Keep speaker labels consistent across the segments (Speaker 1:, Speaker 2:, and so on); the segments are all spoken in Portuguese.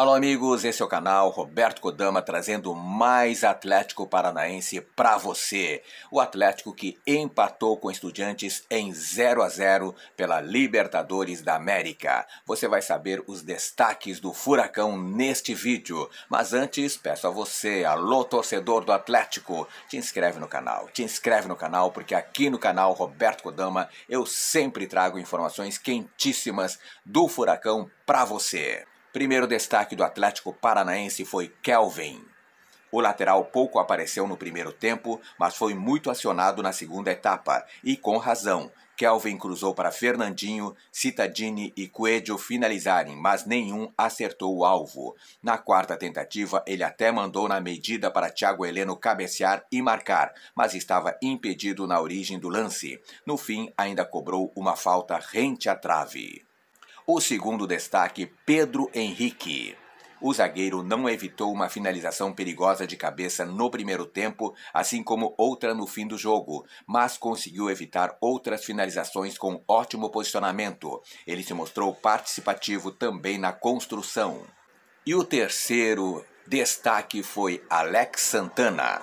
Speaker 1: Alô amigos, esse é o canal Roberto Kodama trazendo mais Atlético Paranaense para você. O Atlético que empatou com Estudiantes em 0 a 0 pela Libertadores da América. Você vai saber os destaques do Furacão neste vídeo, mas antes peço a você, alô torcedor do Atlético, te inscreve no canal. Te inscreve no canal porque aqui no canal Roberto Kodama eu sempre trago informações quentíssimas do Furacão para você. Primeiro destaque do Atlético Paranaense foi Kelvin. O lateral pouco apareceu no primeiro tempo, mas foi muito acionado na segunda etapa, e com razão. Kelvin cruzou para Fernandinho, Citadini e Coelho finalizarem, mas nenhum acertou o alvo. Na quarta tentativa, ele até mandou na medida para Thiago Heleno cabecear e marcar, mas estava impedido na origem do lance. No fim, ainda cobrou uma falta rente à trave. O segundo destaque, Pedro Henrique. O zagueiro não evitou uma finalização perigosa de cabeça no primeiro tempo, assim como outra no fim do jogo, mas conseguiu evitar outras finalizações com ótimo posicionamento. Ele se mostrou participativo também na construção. E o terceiro destaque foi Alex Santana.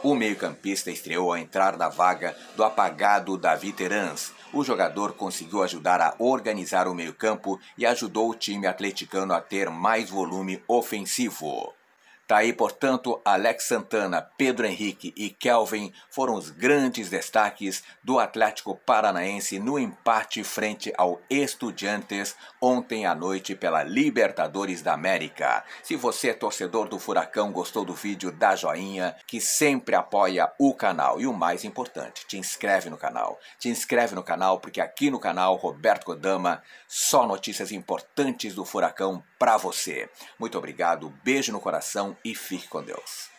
Speaker 1: O meio-campista estreou ao entrar na vaga do apagado Davi Terans. O jogador conseguiu ajudar a organizar o meio-campo e ajudou o time atleticano a ter mais volume ofensivo. Tá aí, portanto, Alex Santana, Pedro Henrique e Kelvin foram os grandes destaques do Atlético Paranaense no empate frente ao Estudiantes ontem à noite pela Libertadores da América. Se você é torcedor do Furacão, gostou do vídeo, dá joinha, que sempre apoia o canal. E o mais importante, te inscreve no canal. Te inscreve no canal porque aqui no canal Roberto Godama, só notícias importantes do Furacão para você. Muito obrigado, beijo no coração e fique com Deus.